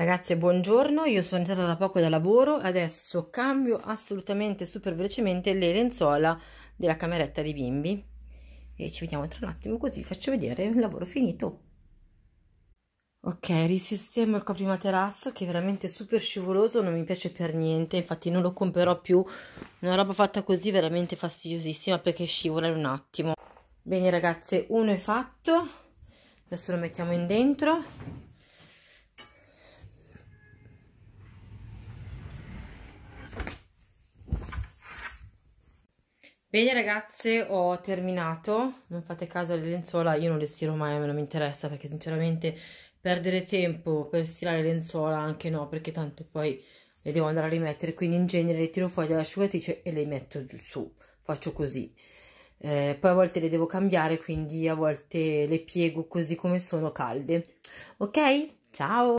Ragazze, buongiorno, io sono iniziata da poco da lavoro, adesso cambio assolutamente super velocemente le lenzuola della cameretta dei bimbi e ci vediamo tra un attimo così vi faccio vedere il lavoro finito. Ok, risistemo il coprimaterasso che è veramente super scivoloso, non mi piace per niente, infatti non lo comprerò più, una roba fatta così veramente fastidiosissima perché scivola in un attimo. Bene ragazze, uno è fatto, adesso lo mettiamo in dentro Bene ragazze, ho terminato, non fate caso alle lenzuola, io non le stiro mai, a me non mi interessa perché sinceramente perdere tempo per stirare le lenzuola anche no, perché tanto poi le devo andare a rimettere, quindi in genere le tiro fuori dall'asciugatrice e le metto giù su, faccio così. Eh, poi a volte le devo cambiare, quindi a volte le piego così come sono calde. Ok? Ciao!